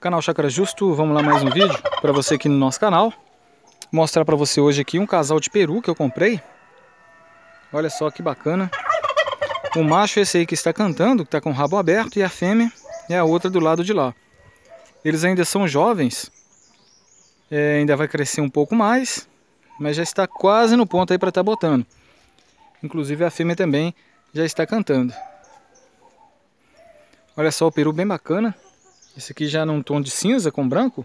Canal Chácara Justo, vamos lá mais um vídeo para você aqui no nosso canal. Mostrar para você hoje aqui um casal de peru que eu comprei. Olha só que bacana. O macho é esse aí que está cantando, que está com o rabo aberto, e a fêmea é a outra do lado de lá. Eles ainda são jovens, é, ainda vai crescer um pouco mais, mas já está quase no ponto aí para estar tá botando. Inclusive a fêmea também já está cantando. Olha só o peru bem bacana. Esse aqui já num tom de cinza com branco.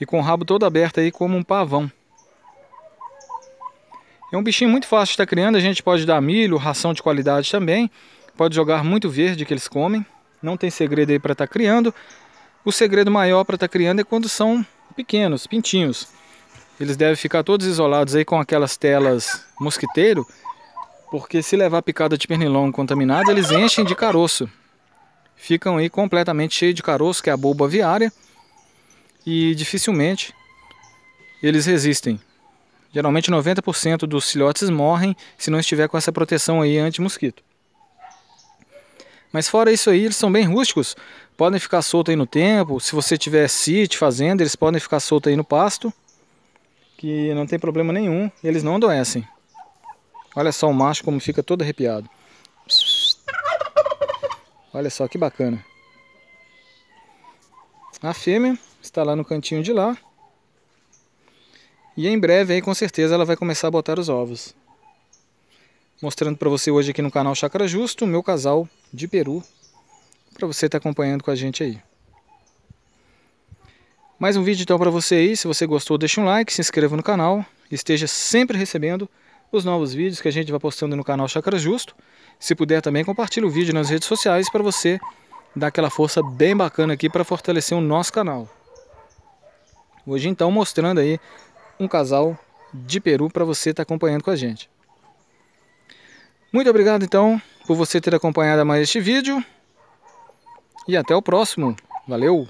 E com o rabo todo aberto aí como um pavão. É um bichinho muito fácil de estar criando. A gente pode dar milho, ração de qualidade também. Pode jogar muito verde que eles comem. Não tem segredo aí para estar tá criando. O segredo maior para estar tá criando é quando são pequenos, pintinhos. Eles devem ficar todos isolados aí com aquelas telas mosquiteiro, porque se levar picada de pernilongo contaminada, eles enchem de caroço ficam aí completamente cheios de caroço, que é a bulba viária, e dificilmente eles resistem. Geralmente 90% dos filhotes morrem se não estiver com essa proteção aí anti-mosquito. Mas fora isso aí, eles são bem rústicos, podem ficar soltos aí no tempo, se você tiver sítio, fazenda, eles podem ficar soltos aí no pasto, que não tem problema nenhum, eles não adoecem. Olha só o macho como fica todo arrepiado. Olha só que bacana. A fêmea está lá no cantinho de lá. E em breve aí com certeza ela vai começar a botar os ovos. Mostrando para você hoje aqui no canal Chácara Justo, o meu casal de peru. Para você estar tá acompanhando com a gente aí. Mais um vídeo então para você aí. Se você gostou, deixa um like, se inscreva no canal. Esteja sempre recebendo os novos vídeos que a gente vai postando no canal Chakra Justo. Se puder também, compartilhe o vídeo nas redes sociais para você dar aquela força bem bacana aqui para fortalecer o nosso canal. Hoje então mostrando aí um casal de Peru para você estar tá acompanhando com a gente. Muito obrigado então por você ter acompanhado mais este vídeo e até o próximo. Valeu!